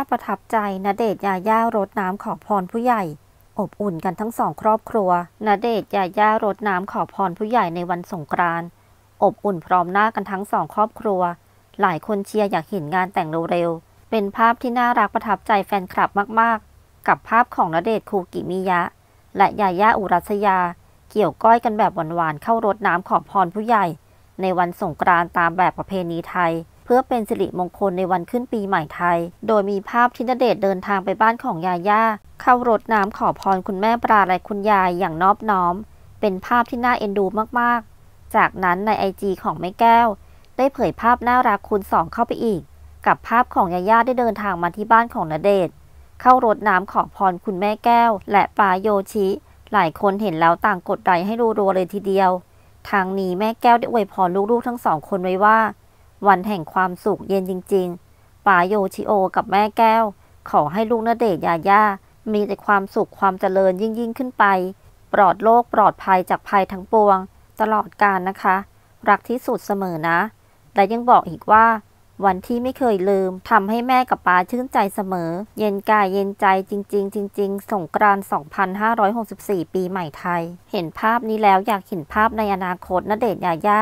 าพประทับใจ ณเดชยาย่ารดน้ำขอพรผู้ใหญ่ อบอุ่นกันทั้งสองครอบครัว ณเดชยาย่ารดน้ำขอพรผู้ใหญ่ในวันสงกรานต์ อบอุ่นพร้อมหน้ากันทั้งสอง ครอบครัว หลายคนเชียร์อยากเห็นงานแต่งเร็วๆเป็นภาพที่น่ารักประทับใจแฟนคลับมากๆ กับภาพของณเดชคูกิมิยะ และยาย่า อุรัสยา เกี่ยวก้อยกันแบบหวานๆ เข้ารดน้ำขอพรผู้ใหญ่ ในวันสงกรานต์ตามแบบประเพณีไทยพื่อเป็นสิริมงคลในวันขึ้นปีใหม่ไทย โดยมีภาพทินเดชเดินทางไปบ้านของยาย่า เข้ารดน้ำขอพรคุณแม่ปราและคุณยายอย่างนอบน้อม เป็นภาพที่น่าเอ็นดูมากๆ จากนั้นในไอจีของแม่แก้ว ได้เผยภาพน่ารักคุณสองเข้าไปอีก กับภาพของยาย่าได้เดินทางมาที่บ้านของณเดชเข้ารดน้ำขอพรคุณแม่แก้ว และปาโยชิ หลายคนเห็นแล้วต่างกดไลค์ให้รัวๆเลยทีเดียว ทางนี้แม่แก้วได้อวยพรลูกๆทั้งสองคนไว้ว่าวันแห่งความสุขเย็นจริง ๆป๋าโยชิโอกับแม่แก้ว ขอให้ลูกนาเดชยาย่ามีแต่ความสุข ความเจริญยิ่งยิ่งขึ้นไป ปลอดโรคปลอดภัยจากภัยทั้งปวง ตลอดกาลนะคะ รักที่สุดเสมอนะและยังบอกอีกว่า วันที่ไม่เคยลืมทำให้แม่กับป๋าชื่นใจเสมอ เย็นกายเย็นใจจริง ๆ จริง ๆสงกรานต์2564ปีใหม่ไทยเห็นภาพนี้แล้วอยากเห็นภาพในอนาคตนเดชยาย่า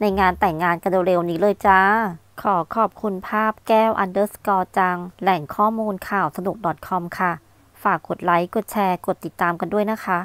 ในงานแต่งงานกันเร็วๆนี้เลยจ้า ขอขอบคุณภาพแก้ว underscore จังแหล่งข้อมูลข่าวสนุก .com ค่ะ ฝากกดไลค์ กดแชร์ กดติดตามกันด้วยนะคะ